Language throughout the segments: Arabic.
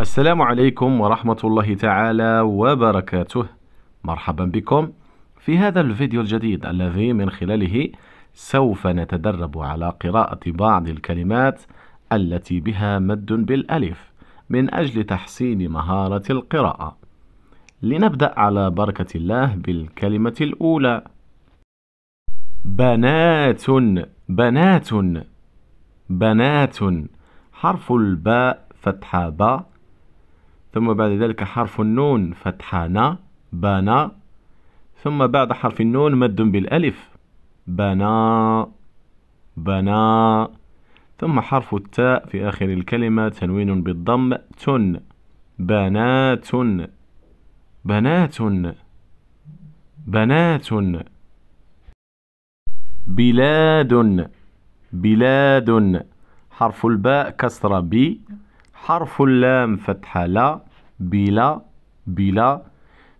السلام عليكم ورحمة الله تعالى وبركاته مرحبا بكم في هذا الفيديو الجديد الذي من خلاله سوف نتدرب على قراءة بعض الكلمات التي بها مد بالألف من أجل تحسين مهارة القراءة لنبدأ على بركة الله بالكلمة الأولى بنات بنات بنات حرف الباء فتحة باء ثم بعد ذلك حرف النون فتحانا بانا ثم بعد حرف النون مد بالألف بنا بنا ثم حرف التاء في آخر الكلمة تنوين بالضم تن بنات بنات بنات بلاد بلاد حرف الباء كسر ب حرف اللام فتحة لا بلا بلا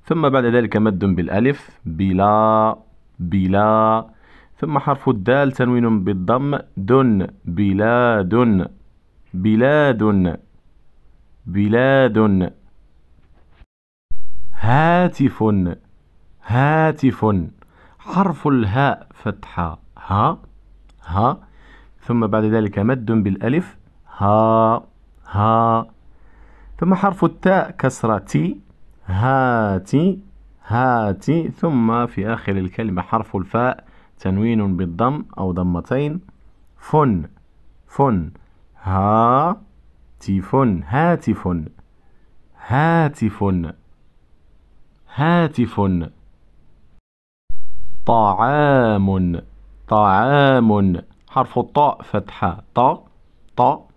ثم بعد ذلك مد بالألف بلا بلا ثم حرف الدال تنوين بالضم دن بلاد بلاد بلاد هاتف هاتف حرف الهاء فتحة ها ها ثم بعد ذلك مد بالألف ها ها ثم حرف التاء كسرة تي هاتي هاتي ثم في آخر الكلمة حرف الفاء تنوين بالضم أو ضمتين فن فن هاتف هاتف هاتف هاتف طعام طعام حرف الطاء فتحة ط ط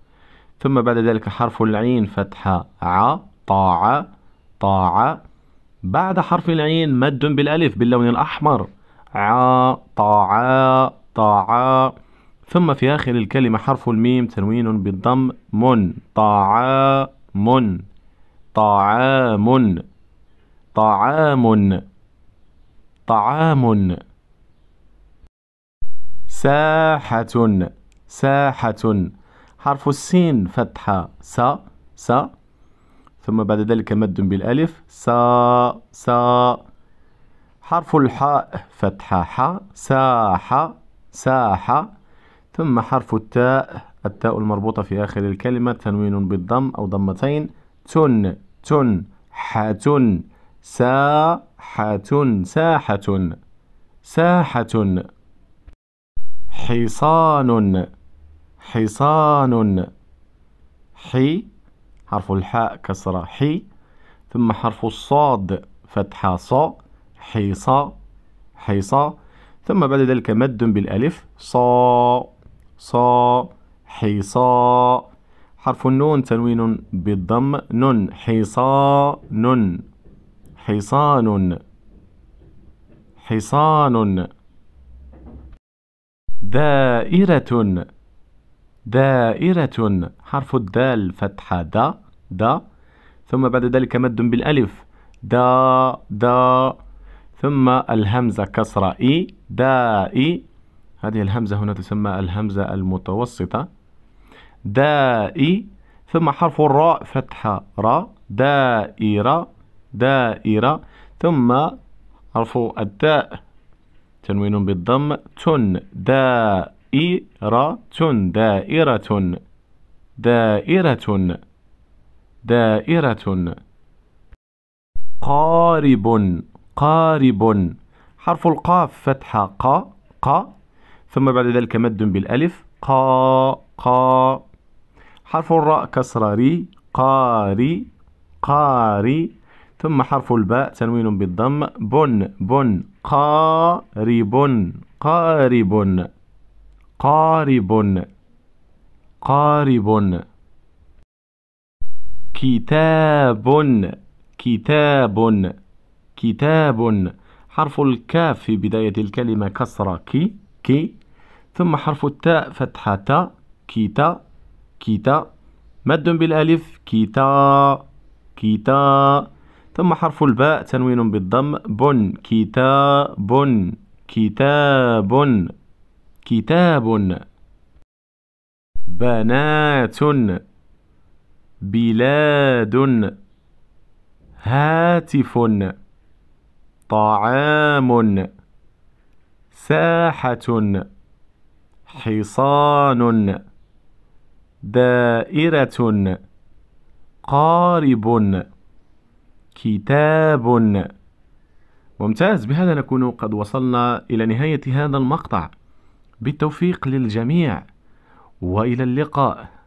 ثم بعد ذلك حرف العين فتحة ع طاعة طاعة بعد حرف العين مد بالألف باللون الأحمر ع طاعة طاعة ثم في آخر الكلمة حرف الميم تنوين بالضم من طاعة من طعام طعام طعام ساحة ساحة حرف السين فتحة سا سا ثم بعد ذلك مد بالألف سا سا حرف الحاء فتحة حا ساحة ساحة ثم حرف التاء التاء المربوطة في آخر الكلمة تنوين بالضم أو ضمتين تن تن حة ساحة ساحة ساحة حصان حصان حي حرف الحاء كسرة حي ثم حرف الصاد فتحة ص حيصا حيصا ثم بعد ذلك مد بالألف صا صا حيصا حرف النون تنوين بالضم نن حصان حصان حصان دائرة دائرة حرف الدال فتحة دا دا ثم بعد ذلك مد بالألف دا دا ثم الهمزة كسرة إي دائي هذه الهمزة هنا تسمى الهمزة المتوسطة دائي ثم حرف الراء فتحة را دائرة دائرة ثم حرف التاء تنوين بالضم تن داء دائرة دائرة دائرة دائرة قارب قارب حرف القاف فتحة قا قا ثم بعد ذلك مد بالألف قا قا حرف الراء كسرة ري قاري قاري ثم حرف الباء تنوين بالضم بن بن قارب قارب قارب قارب كتاب كتاب كتاب حرف الكاف في بداية الكلمة كسرة كي كي ثم حرف التاء فتحة تا كيتا كيتا مد بالألف كيتا كيتا ثم حرف الباء تنوين بالضم بن كتاب كتاب كتاب بنات بلاد هاتف طعام ساحة حصان دائرة قارب كتاب ممتاز بهذا نكون قد وصلنا إلى نهاية هذا المقطع بالتوفيق للجميع والى اللقاء